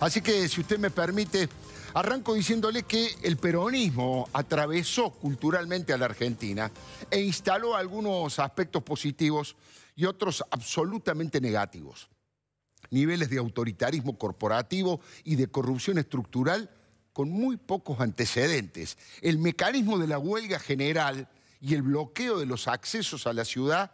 Así que, si usted me permite, arranco diciéndole que el peronismo atravesó culturalmente a la Argentina e instaló algunos aspectos positivos y otros absolutamente negativos. Niveles de autoritarismo corporativo y de corrupción estructural con muy pocos antecedentes. El mecanismo de la huelga general y el bloqueo de los accesos a la ciudad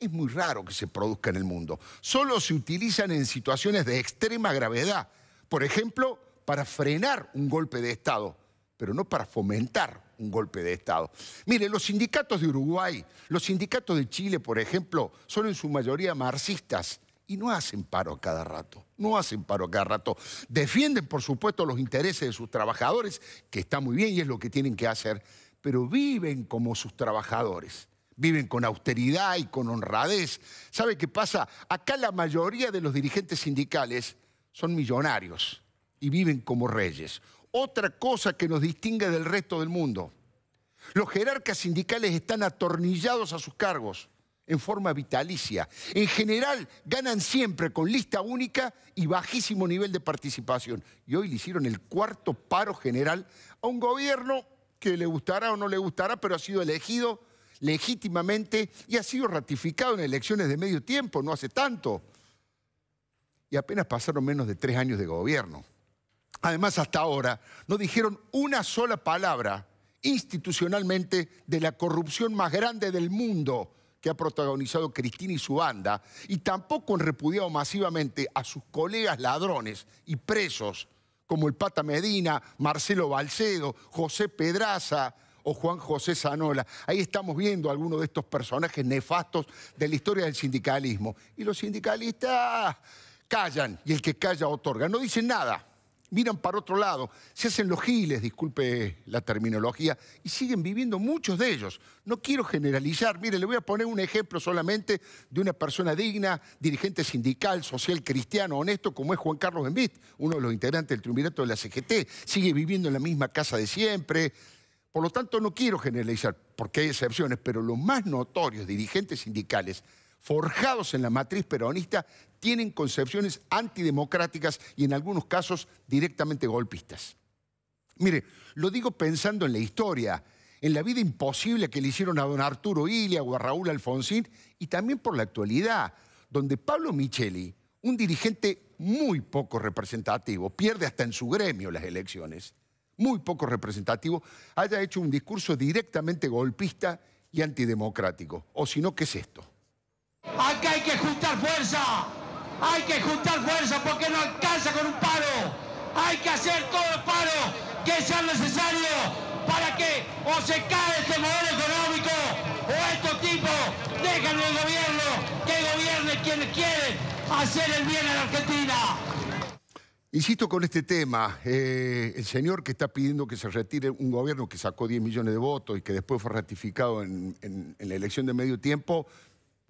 es muy raro que se produzca en el mundo. Solo se utilizan en situaciones de extrema gravedad por ejemplo, para frenar un golpe de Estado, pero no para fomentar un golpe de Estado. Mire, los sindicatos de Uruguay, los sindicatos de Chile, por ejemplo, son en su mayoría marxistas y no hacen paro cada rato, no hacen paro cada rato. Defienden, por supuesto, los intereses de sus trabajadores, que está muy bien y es lo que tienen que hacer, pero viven como sus trabajadores. Viven con austeridad y con honradez. ¿Sabe qué pasa? Acá la mayoría de los dirigentes sindicales son millonarios y viven como reyes. Otra cosa que nos distingue del resto del mundo. Los jerarcas sindicales están atornillados a sus cargos en forma vitalicia. En general ganan siempre con lista única y bajísimo nivel de participación. Y hoy le hicieron el cuarto paro general a un gobierno que le gustará o no le gustará, pero ha sido elegido legítimamente y ha sido ratificado en elecciones de medio tiempo, no hace tanto y apenas pasaron menos de tres años de gobierno. Además, hasta ahora no dijeron una sola palabra institucionalmente de la corrupción más grande del mundo que ha protagonizado Cristina y su banda, y tampoco han repudiado masivamente a sus colegas ladrones y presos, como el Pata Medina, Marcelo Balcedo, José Pedraza o Juan José Zanola. Ahí estamos viendo algunos de estos personajes nefastos de la historia del sindicalismo. Y los sindicalistas callan y el que calla otorga. No dicen nada, miran para otro lado, se hacen los giles, disculpe la terminología, y siguen viviendo muchos de ellos. No quiero generalizar, mire, le voy a poner un ejemplo solamente de una persona digna, dirigente sindical, social, cristiano, honesto, como es Juan Carlos Envit, uno de los integrantes del triunvirato de la CGT, sigue viviendo en la misma casa de siempre. Por lo tanto, no quiero generalizar, porque hay excepciones, pero los más notorios dirigentes sindicales forjados en la matriz peronista, tienen concepciones antidemocráticas y en algunos casos directamente golpistas. Mire, lo digo pensando en la historia, en la vida imposible que le hicieron a don Arturo Ilia o a Raúl Alfonsín, y también por la actualidad, donde Pablo Micheli, un dirigente muy poco representativo, pierde hasta en su gremio las elecciones, muy poco representativo, haya hecho un discurso directamente golpista y antidemocrático. O si no, ¿qué es esto? Acá hay que juntar fuerza, hay que juntar fuerza porque no alcanza con un paro. Hay que hacer todos los paros que sean necesarios para que o se cae este modelo económico o estos tipos dejan el gobierno que gobierne quienes quieren hacer el bien a la Argentina. Insisto con este tema, eh, el señor que está pidiendo que se retire un gobierno que sacó 10 millones de votos y que después fue ratificado en la elección de medio tiempo,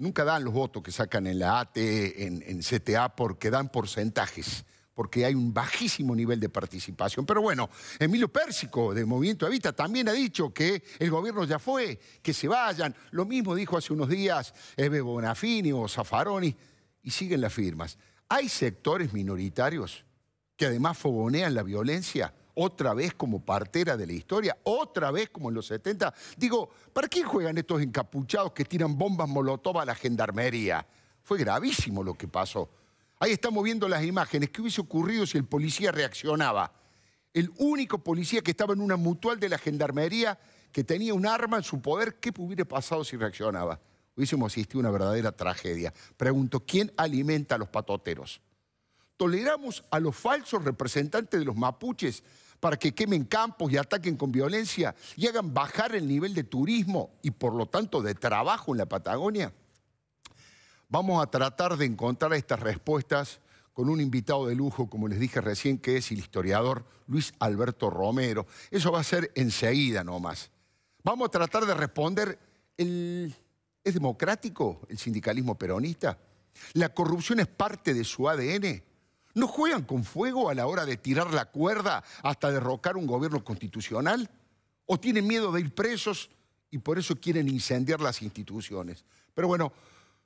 nunca dan los votos que sacan en la AT, en, CTA, porque dan porcentajes porque hay un bajísimo nivel de participación. Pero bueno, Emilio Pérsico, del Movimiento Habita, también ha dicho que el gobierno ya fue, que se vayan. Lo mismo dijo hace unos días Ebe Bonafini o Zafaroni, y siguen las firmas. Hay sectores minoritarios que además fogonean la violencia otra vez como partera de la historia, otra vez como en los 70. Digo, ¿para quién juegan estos encapuchados que tiran bombas molotov a la gendarmería? Fue gravísimo lo que pasó. Ahí estamos viendo las imágenes. ¿Qué hubiese ocurrido si el policía reaccionaba? El único policía que estaba en una mutual de la gendarmería que tenía un arma en su poder, ¿qué hubiera pasado si reaccionaba? Hubiésemos asistido a una verdadera tragedia. Pregunto, ¿quién alimenta a los patoteros? toleramos a los falsos representantes de los mapuches para que quemen campos y ataquen con violencia y hagan bajar el nivel de turismo y por lo tanto de trabajo en la Patagonia? Vamos a tratar de encontrar estas respuestas con un invitado de lujo, como les dije recién, que es el historiador Luis Alberto Romero. Eso va a ser enseguida nomás. Vamos a tratar de responder, ¿es democrático el sindicalismo peronista? ¿La corrupción es parte de su ADN? ¿No juegan con fuego a la hora de tirar la cuerda hasta derrocar un gobierno constitucional? ¿O tienen miedo de ir presos y por eso quieren incendiar las instituciones? Pero bueno,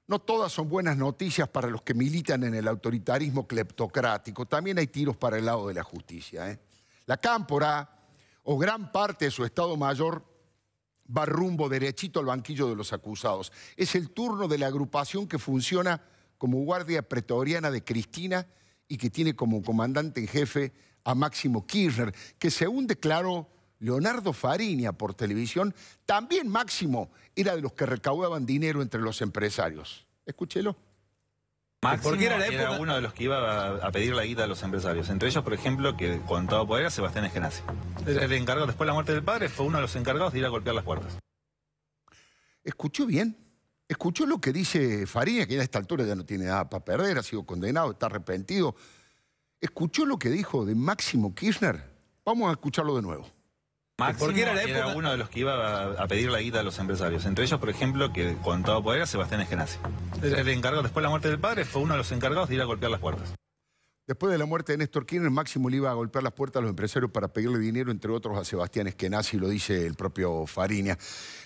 no todas son buenas noticias para los que militan en el autoritarismo cleptocrático. También hay tiros para el lado de la justicia. ¿eh? La cámpora, o gran parte de su Estado Mayor, va rumbo derechito al banquillo de los acusados. Es el turno de la agrupación que funciona como guardia pretoriana de Cristina y que tiene como comandante en jefe a Máximo Kirchner, que según declaró Leonardo Fariña por televisión, también Máximo era de los que recaudaban dinero entre los empresarios. Escúchelo. Máximo era, uno de los que iba a, pedir la guita a los empresarios. Entre ellos, por ejemplo, que contaba poder era Sebastián Eskenazi. El encargado, después de la muerte del padre, fue uno de los encargados de ir a golpear las puertas. ¿Escuchó bien? Escuchó lo que dice Farina, que a esta altura ya no tiene nada para perder, ha sido condenado, está arrepentido. ¿Escuchó lo que dijo de Máximo Kirchner? Vamos a escucharlo de nuevo. Máximo era, uno de los que iba a, pedir la guita a los empresarios. Entre ellos, por ejemplo, que contaba poder Sebastián Eskenazi. el encargado, después de la muerte del padre, fue uno de los encargados de ir a golpear las puertas. Después de la muerte de Néstor Kirchner, Máximo le iba a golpear las puertas a los empresarios para pedirle dinero, entre otros a Sebastián Esquenazi, lo dice el propio Fariña.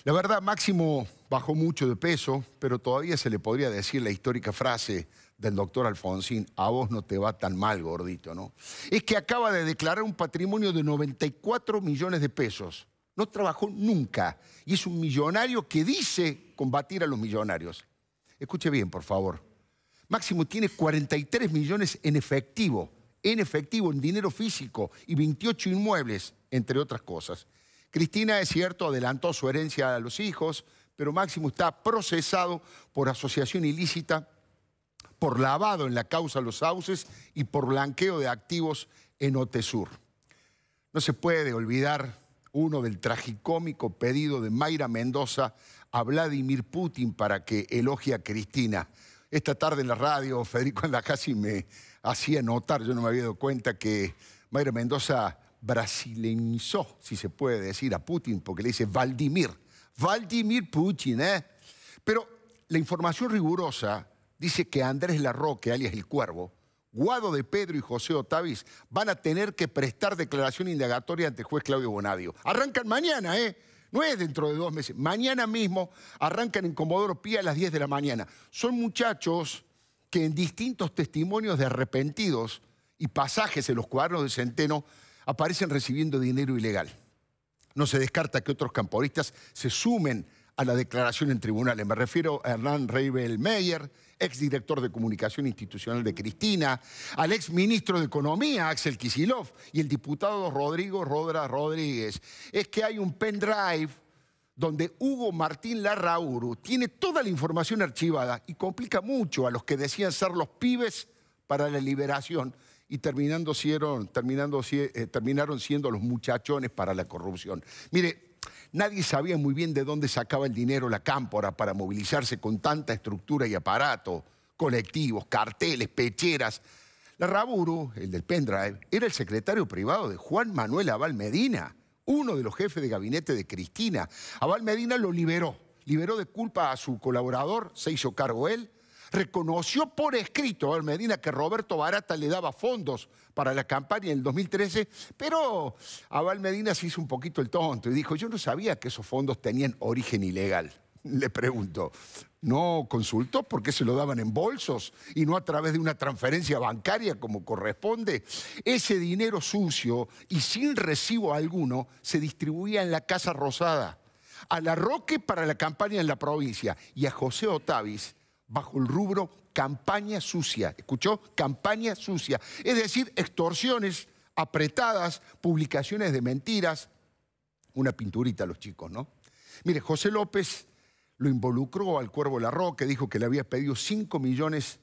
La verdad, Máximo bajó mucho de peso, pero todavía se le podría decir la histórica frase del doctor Alfonsín, a vos no te va tan mal, gordito, ¿no? Es que acaba de declarar un patrimonio de 94 millones de pesos. No trabajó nunca y es un millonario que dice combatir a los millonarios. Escuche bien, por favor. Máximo tiene 43 millones en efectivo, en efectivo, en dinero físico y 28 inmuebles, entre otras cosas. Cristina, es cierto, adelantó su herencia a los hijos, pero Máximo está procesado por asociación ilícita, por lavado en la causa Los Sauces y por blanqueo de activos en Otesur. No se puede olvidar uno del tragicómico pedido de Mayra Mendoza a Vladimir Putin para que elogie a Cristina esta tarde en la radio, Federico en me hacía notar, yo no me había dado cuenta que Mayra Mendoza brasileñizó, si se puede decir, a Putin, porque le dice Valdimir. Valdimir Putin, ¿eh? Pero la información rigurosa dice que Andrés Larroque, alias El Cuervo, Guado de Pedro y José Otavis van a tener que prestar declaración indagatoria ante el juez Claudio Bonadio. Arrancan mañana, ¿eh? No es dentro de dos meses. Mañana mismo arrancan en Comodoro Pía a las 10 de la mañana. Son muchachos que en distintos testimonios de arrepentidos y pasajes en los cuadernos de Centeno aparecen recibiendo dinero ilegal. No se descarta que otros camporistas se sumen a la declaración en tribunales. Me refiero a Hernán Reibel Meyer, exdirector de comunicación institucional de Cristina, al exministro de Economía, Axel Kisilov, y el diputado Rodrigo Rodra Rodríguez. Es que hay un pendrive donde Hugo Martín Larrauru tiene toda la información archivada y complica mucho a los que decían ser los pibes para la liberación y terminando, terminando, eh, terminaron siendo los muchachones para la corrupción. Mire, Nadie sabía muy bien de dónde sacaba el dinero la cámpora para movilizarse con tanta estructura y aparato, colectivos, carteles, pecheras. La Raburu, el del pendrive, era el secretario privado de Juan Manuel Abal Medina, uno de los jefes de gabinete de Cristina. Abal Medina lo liberó, liberó de culpa a su colaborador, se hizo cargo él, reconoció por escrito al Medina que Roberto Barata le daba fondos para la campaña en el 2013, pero a Medina se hizo un poquito el tonto y dijo, yo no sabía que esos fondos tenían origen ilegal. Le pregunto, ¿no consultó por qué se lo daban en bolsos y no a través de una transferencia bancaria como corresponde? Ese dinero sucio y sin recibo alguno se distribuía en la Casa Rosada, a La Roque para la campaña en la provincia y a José Otavis bajo el rubro campaña sucia. ¿Escuchó? Campaña sucia. Es decir, extorsiones apretadas, publicaciones de mentiras. Una pinturita los chicos, ¿no? Mire, José López lo involucró al Cuervo Larroque, dijo que le había pedido 5 millones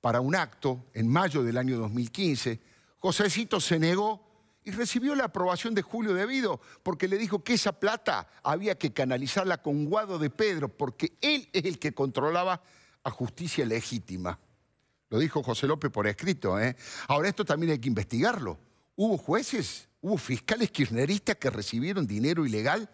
para un acto en mayo del año 2015. Josécito se negó y recibió la aprobación de Julio Debido porque le dijo que esa plata había que canalizarla con Guado de Pedro porque él es el que controlaba justicia legítima. Lo dijo José López por escrito. ¿eh? Ahora esto también hay que investigarlo. Hubo jueces, hubo fiscales kirchneristas que recibieron dinero ilegal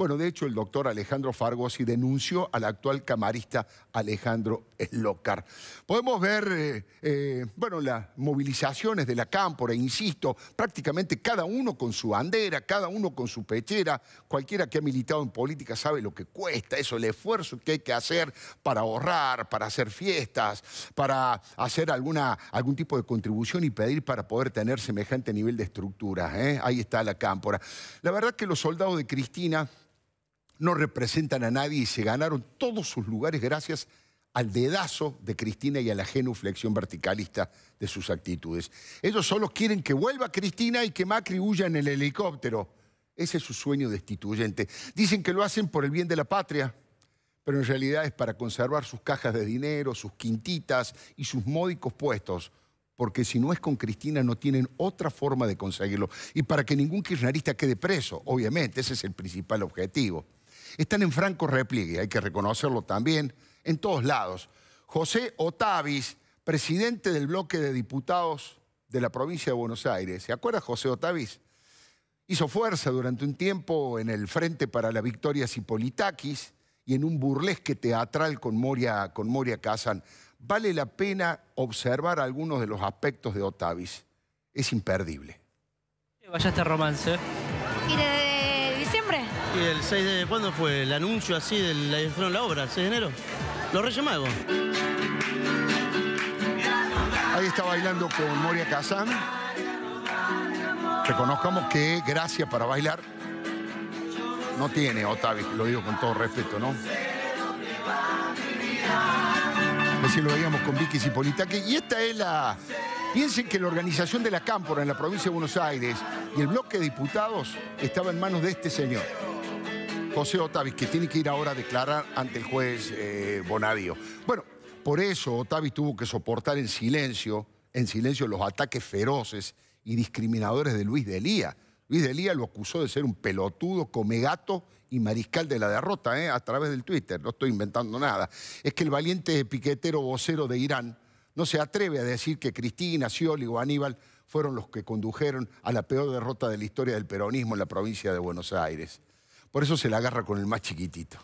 bueno, de hecho, el doctor Alejandro Fargosi denunció al actual camarista Alejandro Slocar. Podemos ver, eh, eh, bueno, las movilizaciones de la cámpora, insisto, prácticamente cada uno con su bandera, cada uno con su pechera. Cualquiera que ha militado en política sabe lo que cuesta eso, el esfuerzo que hay que hacer para ahorrar, para hacer fiestas, para hacer alguna, algún tipo de contribución y pedir para poder tener semejante nivel de estructura. ¿eh? Ahí está la cámpora. La verdad que los soldados de Cristina no representan a nadie y se ganaron todos sus lugares gracias al dedazo de Cristina y a la genuflexión verticalista de sus actitudes. Ellos solo quieren que vuelva Cristina y que Macri huya en el helicóptero. Ese es su sueño destituyente. Dicen que lo hacen por el bien de la patria, pero en realidad es para conservar sus cajas de dinero, sus quintitas y sus módicos puestos, porque si no es con Cristina no tienen otra forma de conseguirlo. Y para que ningún kirchnerista quede preso, obviamente, ese es el principal objetivo están en franco repliegue, hay que reconocerlo también, en todos lados. José Otavis, presidente del bloque de diputados de la provincia de Buenos Aires. ¿Se acuerda José Otavis? Hizo fuerza durante un tiempo en el Frente para la Victoria Cipolitakis y en un burlesque teatral con Moria, con Moria Kazan. Vale la pena observar algunos de los aspectos de Otavis. Es imperdible. Vaya este romance. Y el 6 de... ¿Cuándo fue el anuncio así de la, de la obra? ¿El 6 de enero? Los Reyes Magos. Ahí está bailando con Moria Kazan. Reconozcamos que gracia para bailar no tiene Otavi, lo digo con todo respeto, ¿no? Así lo veíamos con Vicky Cipolitaque. Y esta es la... Piensen que la organización de la Cámpora en la provincia de Buenos Aires y el bloque de diputados estaba en manos de este señor. José Otavis, que tiene que ir ahora a declarar ante el juez eh, Bonadio. Bueno, por eso Otavis tuvo que soportar en silencio, en silencio los ataques feroces y discriminadores de Luis de Luis de lo acusó de ser un pelotudo, comegato y mariscal de la derrota, eh, a través del Twitter, no estoy inventando nada. Es que el valiente piquetero vocero de Irán no se atreve a decir que Cristina, Scioli o Aníbal fueron los que condujeron a la peor derrota de la historia del peronismo en la provincia de Buenos Aires. Por eso se la agarra con el más chiquitito.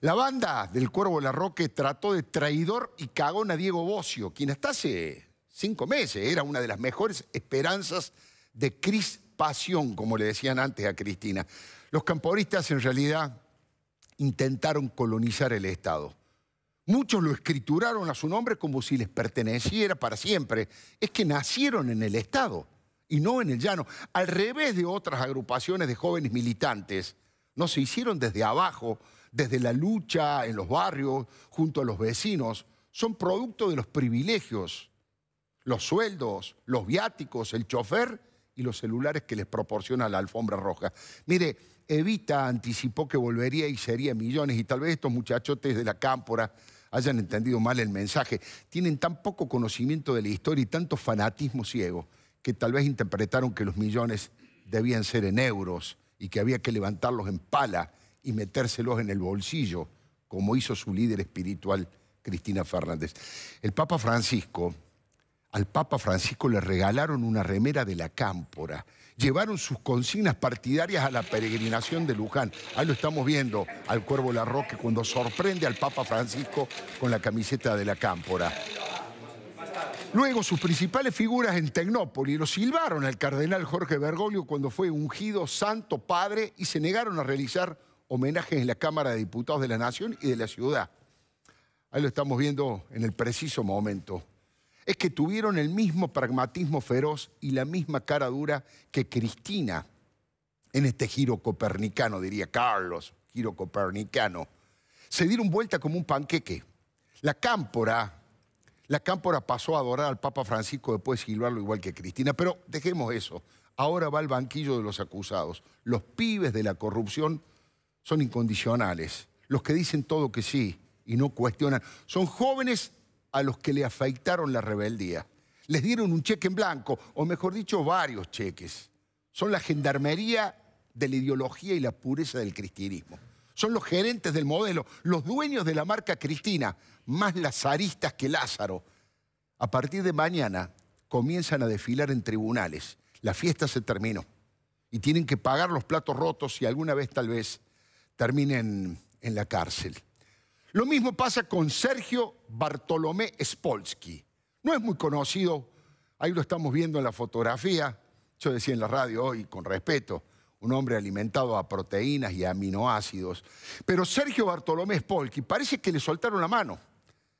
La banda del Cuervo la Roque trató de traidor y cagón a Diego Bocio, quien hasta hace cinco meses era una de las mejores esperanzas de Cris Pasión, como le decían antes a Cristina. Los camporistas en realidad intentaron colonizar el Estado. Muchos lo escrituraron a su nombre como si les perteneciera para siempre. Es que nacieron en el Estado y no en el llano, al revés de otras agrupaciones de jóvenes militantes no, se hicieron desde abajo, desde la lucha en los barrios, junto a los vecinos. Son producto de los privilegios, los sueldos, los viáticos, el chofer y los celulares que les proporciona la alfombra roja. Mire, Evita anticipó que volvería y sería millones y tal vez estos muchachotes de la cámpora hayan entendido mal el mensaje. Tienen tan poco conocimiento de la historia y tanto fanatismo ciego que tal vez interpretaron que los millones debían ser en euros y que había que levantarlos en pala y metérselos en el bolsillo, como hizo su líder espiritual, Cristina Fernández. El Papa Francisco, al Papa Francisco le regalaron una remera de la cámpora. Llevaron sus consignas partidarias a la peregrinación de Luján. Ahí lo estamos viendo al Cuervo Larroque cuando sorprende al Papa Francisco con la camiseta de la cámpora. Luego sus principales figuras en Tecnópolis lo silbaron al cardenal Jorge Bergoglio cuando fue ungido santo padre y se negaron a realizar homenajes en la Cámara de Diputados de la Nación y de la ciudad. Ahí lo estamos viendo en el preciso momento. Es que tuvieron el mismo pragmatismo feroz y la misma cara dura que Cristina en este giro copernicano, diría Carlos, giro copernicano. Se dieron vuelta como un panqueque. La cámpora la Cámpora pasó a adorar al Papa Francisco después de silbarlo igual que Cristina. Pero dejemos eso. Ahora va el banquillo de los acusados. Los pibes de la corrupción son incondicionales. Los que dicen todo que sí y no cuestionan. Son jóvenes a los que le afeitaron la rebeldía. Les dieron un cheque en blanco, o mejor dicho, varios cheques. Son la gendarmería de la ideología y la pureza del cristianismo son los gerentes del modelo, los dueños de la marca Cristina, más lazaristas que Lázaro. A partir de mañana comienzan a desfilar en tribunales. La fiesta se terminó y tienen que pagar los platos rotos y alguna vez tal vez terminen en la cárcel. Lo mismo pasa con Sergio Bartolomé Spolsky. No es muy conocido, ahí lo estamos viendo en la fotografía, yo decía en la radio hoy, con respeto, un hombre alimentado a proteínas y aminoácidos. Pero Sergio Bartolomé Spolky parece que le soltaron la mano.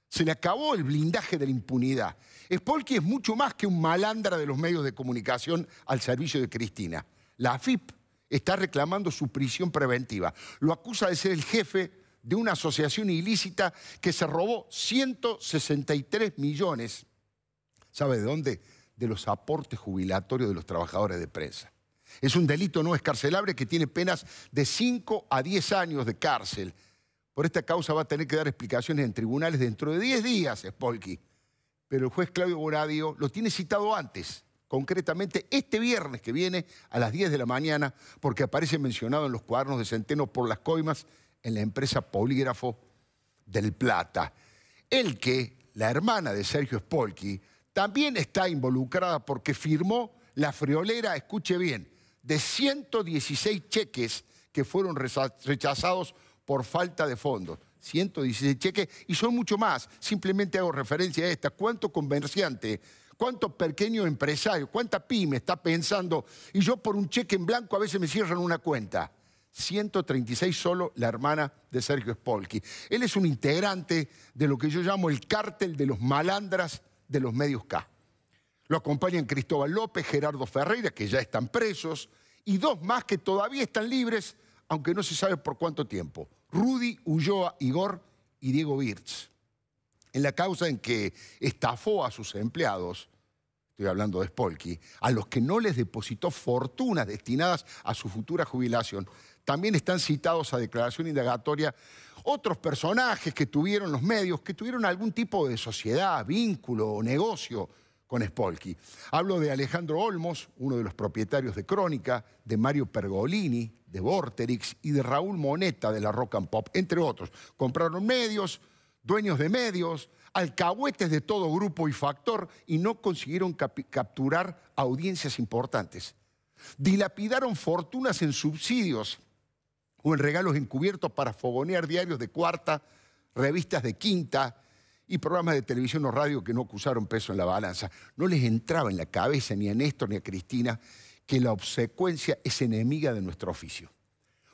Se le acabó el blindaje de la impunidad. Spolky es mucho más que un malandra de los medios de comunicación al servicio de Cristina. La AFIP está reclamando su prisión preventiva. Lo acusa de ser el jefe de una asociación ilícita que se robó 163 millones, ¿sabe de dónde? De los aportes jubilatorios de los trabajadores de prensa. Es un delito no escarcelable que tiene penas de 5 a 10 años de cárcel. Por esta causa va a tener que dar explicaciones en tribunales dentro de 10 días, Spolky. Pero el juez Claudio Boradio lo tiene citado antes, concretamente este viernes que viene a las 10 de la mañana, porque aparece mencionado en los cuadernos de Centeno por las coimas en la empresa Polígrafo del Plata. El que, la hermana de Sergio Spolky, también está involucrada porque firmó la friolera, escuche bien, de 116 cheques que fueron rechazados por falta de fondos. 116 cheques y son mucho más. Simplemente hago referencia a esta. ¿Cuánto comerciante, cuánto pequeño empresario, cuánta pyme está pensando? Y yo por un cheque en blanco a veces me cierran una cuenta. 136 solo la hermana de Sergio Spolky. Él es un integrante de lo que yo llamo el cártel de los malandras de los medios K. Lo acompañan Cristóbal López, Gerardo Ferreira, que ya están presos, y dos más que todavía están libres, aunque no se sabe por cuánto tiempo. Rudy Ulloa Igor y Diego Wirtz. En la causa en que estafó a sus empleados, estoy hablando de Spolky, a los que no les depositó fortunas destinadas a su futura jubilación, también están citados a declaración indagatoria otros personajes que tuvieron los medios, que tuvieron algún tipo de sociedad, vínculo o negocio con Spolky. Hablo de Alejandro Olmos, uno de los propietarios de Crónica, de Mario Pergolini, de Vorterix y de Raúl Moneta de la Rock and Pop, entre otros. Compraron medios, dueños de medios, alcahuetes de todo grupo y factor y no consiguieron capturar audiencias importantes. Dilapidaron fortunas en subsidios o en regalos encubiertos para fogonear diarios de cuarta, revistas de quinta, y programas de televisión o radio que no acusaron peso en la balanza. No les entraba en la cabeza ni a Néstor ni a Cristina que la obsecuencia es enemiga de nuestro oficio.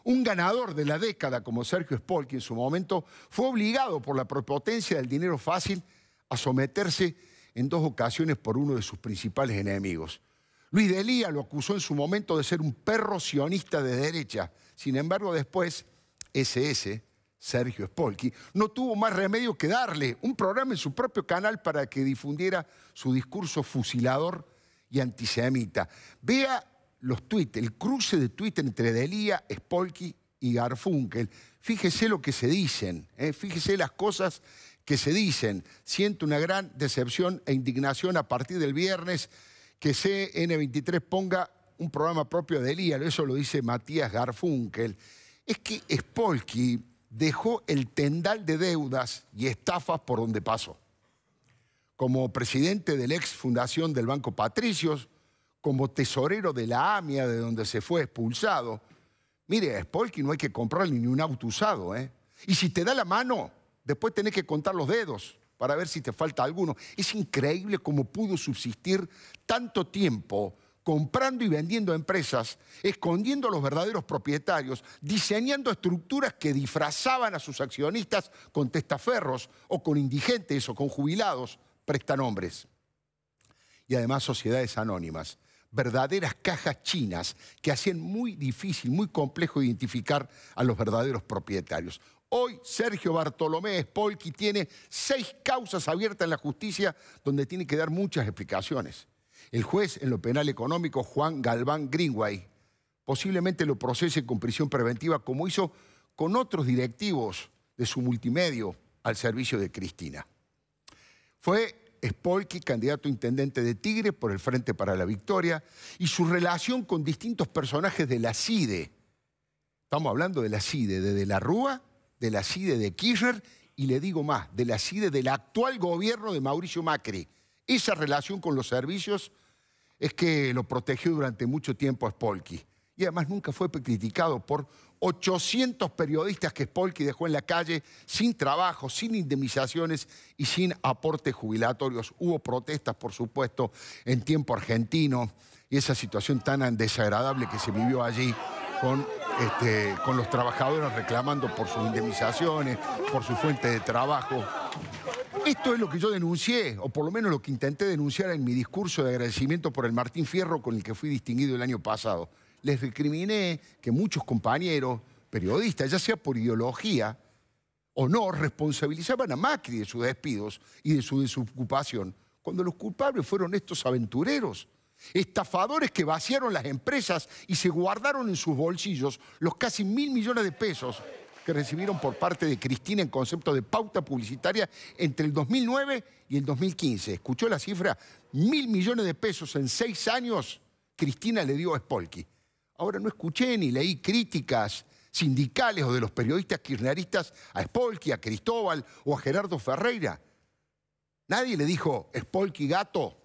Un ganador de la década como Sergio Spol, en su momento fue obligado por la prepotencia del dinero fácil a someterse en dos ocasiones por uno de sus principales enemigos. Luis Delía lo acusó en su momento de ser un perro sionista de derecha. Sin embargo, después, SS, Sergio Spolky, no tuvo más remedio que darle un programa en su propio canal para que difundiera su discurso fusilador y antisemita. Vea los tweets, el cruce de tweets entre Delia, Spolky y Garfunkel. Fíjese lo que se dicen, ¿eh? fíjese las cosas que se dicen. Siento una gran decepción e indignación a partir del viernes que CN23 ponga un programa propio de Delia. eso lo dice Matías Garfunkel. Es que Spolky dejó el tendal de deudas y estafas por donde pasó. Como presidente de la ex fundación del Banco Patricios, como tesorero de la AMIA, de donde se fue expulsado, mire, a Spolky no hay que comprarle ni un auto usado. ¿eh? Y si te da la mano, después tenés que contar los dedos para ver si te falta alguno. Es increíble cómo pudo subsistir tanto tiempo comprando y vendiendo empresas, escondiendo a los verdaderos propietarios, diseñando estructuras que disfrazaban a sus accionistas con testaferros o con indigentes o con jubilados, prestanombres. Y además sociedades anónimas, verdaderas cajas chinas que hacían muy difícil, muy complejo identificar a los verdaderos propietarios. Hoy Sergio Bartolomé Spolki tiene seis causas abiertas en la justicia donde tiene que dar muchas explicaciones. El juez en lo penal económico, Juan Galván Greenway, posiblemente lo procese con prisión preventiva como hizo con otros directivos de su multimedio al servicio de Cristina. Fue Spolky, candidato a intendente de Tigre por el Frente para la Victoria, y su relación con distintos personajes de la CIDE. Estamos hablando de la CIDE de De la Rúa, de la CIDE de Kirchner, y le digo más, de la CIDE del actual gobierno de Mauricio Macri. Esa relación con los servicios es que lo protegió durante mucho tiempo a Spolky. Y además nunca fue criticado por 800 periodistas que Spolky dejó en la calle sin trabajo, sin indemnizaciones y sin aportes jubilatorios. Hubo protestas, por supuesto, en tiempo argentino y esa situación tan desagradable que se vivió allí con, este, con los trabajadores reclamando por sus indemnizaciones, por su fuente de trabajo. Esto es lo que yo denuncié, o por lo menos lo que intenté denunciar en mi discurso de agradecimiento por el Martín Fierro con el que fui distinguido el año pasado. Les recriminé que muchos compañeros, periodistas, ya sea por ideología o no, responsabilizaban a Macri de sus despidos y de su desocupación, cuando los culpables fueron estos aventureros, estafadores que vaciaron las empresas y se guardaron en sus bolsillos los casi mil millones de pesos que recibieron por parte de Cristina en concepto de pauta publicitaria entre el 2009 y el 2015. ¿Escuchó la cifra? Mil millones de pesos en seis años Cristina le dio a Spolky. Ahora no escuché ni leí críticas sindicales o de los periodistas kirchneristas a Spolky, a Cristóbal o a Gerardo Ferreira. Nadie le dijo, Spolky gato.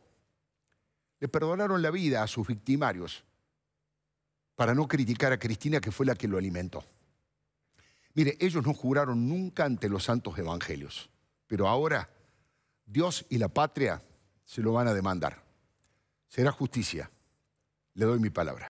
Le perdonaron la vida a sus victimarios para no criticar a Cristina, que fue la que lo alimentó. Mire, ellos no juraron nunca ante los santos evangelios, pero ahora Dios y la patria se lo van a demandar. Será justicia. Le doy mi palabra.